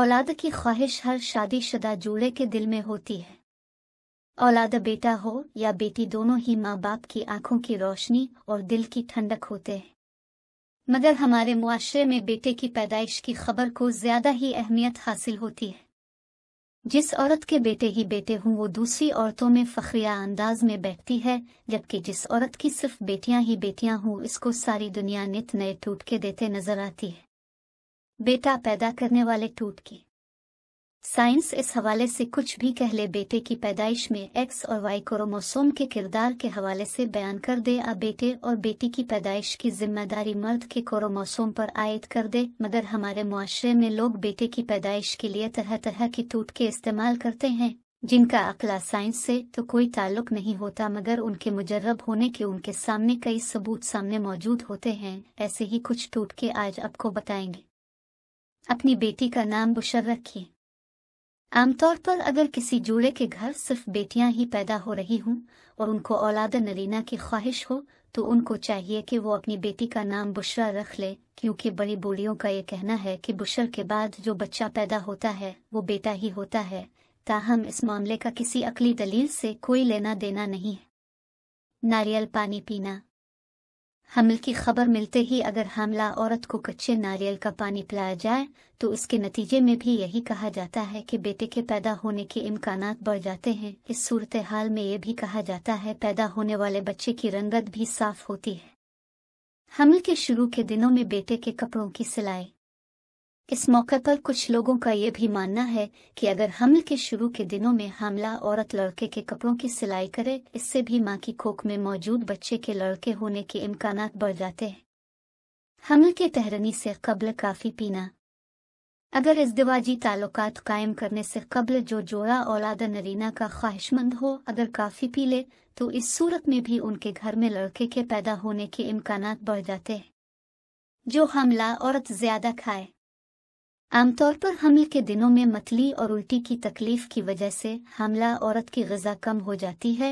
औलाद की ख्वाहिश हर शादीशुदा जोड़े के दिल में होती है औलाद बेटा हो या बेटी दोनों ही माँ बाप की आंखों की रोशनी और दिल की ठंडक होते हैं मगर हमारे मुआशरे में बेटे की पैदाइश की खबर को ज्यादा ही अहमियत हासिल होती है जिस औरत के बेटे ही बेटे हों वो दूसरी औरतों में फखरिया अंदाज में बैठती है जबकि जिस औरत की सिर्फ बेटियां ही बेटियां हों इसको सारी दुनिया नित नए टूटके देते नजर आती है बेटा पैदा करने वाले टूट के साइंस इस हवाले से कुछ भी कह ले बेटे की पैदाइश में एक्स और वाई क्रोमोसोम के किरदार के हवाले से बयान कर दे आ बेटे और बेटी की पैदाइश की जिम्मेदारी मर्द के क्रोमोसोम पर आयद कर दे मगर हमारे मुआरे में लोग बेटे की पैदाइश के लिए तरह तरह के टूट के इस्तेमाल करते हैं जिनका अकला साइंस से तो कोई ताल्लुक नहीं होता मगर उनके मुजरब होने के उनके सामने कई सबूत सामने मौजूद होते हैं ऐसे ही कुछ टूट के आज आपको बताएंगे अपनी बेटी का नाम बुशर रखिए आमतौर पर अगर किसी जोड़े के घर सिर्फ बेटियां ही पैदा हो रही हूं और उनको औलाद नरीना की ख्वाहिश हो तो उनको चाहिए कि वो अपनी बेटी का नाम बुशरा रख ले क्योंकि बड़ी बूढ़ियों का ये कहना है कि बुशर के बाद जो बच्चा पैदा होता है वो बेटा ही होता है ताहम इस मामले का किसी अकली दलील से कोई लेना देना नहीं है नारियल पानी पीना हमल की खबर मिलते ही अगर हमला औरत को कच्चे नारियल का पानी पिलाया जाए तो उसके नतीजे में भी यही कहा जाता है कि बेटे के पैदा होने के इम्कान बढ़ जाते हैं इस सूरत हाल में ये भी कहा जाता है पैदा होने वाले बच्चे की रंगत भी साफ होती है हमल के शुरू के दिनों में बेटे के कपड़ों की सिलाई इस मौके पर कुछ लोगों का ये भी मानना है कि अगर हमल के शुरू के दिनों में हमला औरत लड़के के कपड़ों की सिलाई करे इससे भी मां की खोख में मौजूद बच्चे के लड़के होने के इम्कान बढ़ जाते हैं हमल के तहरनी से कबल काफ़ी पीना अगर इस दिवाजी ताल्लुकात कायम करने से कबल जो जोड़ा औलाद नरीना का ख्वाहिशमंद हो अगर काफ़ी पी ले तो इस सूरत में भी उनके घर में लड़के के पैदा होने के इम्कान बढ़ जाते हैं जो हमला औरत ज्यादा खाए आमतौर पर हमले के दिनों में मतली और उल्टी की तकलीफ की वजह से हमला औरत की गजा कम हो जाती है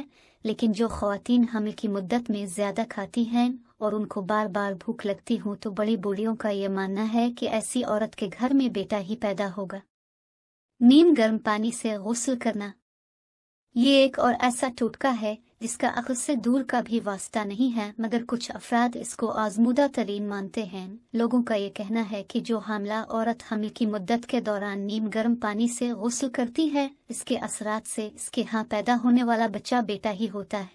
लेकिन जो खातन हमले की मुद्दत में ज्यादा खाती हैं और उनको बार बार भूख लगती हो तो बड़ी बूढ़ियों का ये मानना है कि ऐसी औरत के घर में बेटा ही पैदा होगा नीम गर्म पानी से गसल करना ये एक और ऐसा टोटका है जिसका अखुद से दूर का भी वास्ता नहीं है मगर कुछ अफराद इसको आजमूदा तरीन मानते हैं लोगों का ये कहना है कि जो हमला औरत हमल की मुद्दत के दौरान नीम गर्म पानी से गसल करती है इसके असरात से इसके यहाँ पैदा होने वाला बच्चा बेटा ही होता है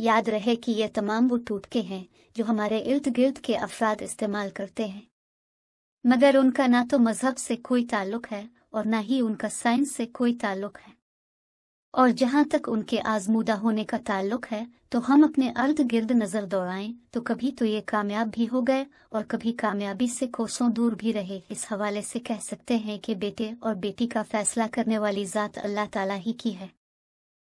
याद रहे कि ये तमाम वो टूटके हैं जो हमारे इर्द गिर्द के अफराद इस्तेमाल करते हैं मगर उनका ना तो मजहब से कोई ताल्लुक है और ना ही उनका साइंस से कोई ताल्लुक है और जहाँ तक उनके आजमूदा होने का ताल्लुक है तो हम अपने अर्द गिर्द नज़र दौड़ाए तो कभी तो ये कामयाब भी हो गए और कभी कामयाबी से कोसों दूर भी रहे इस हवाले से कह सकते हैं कि बेटे और बेटी का फैसला करने वाली ज़ात अल्लाह ताला ही की है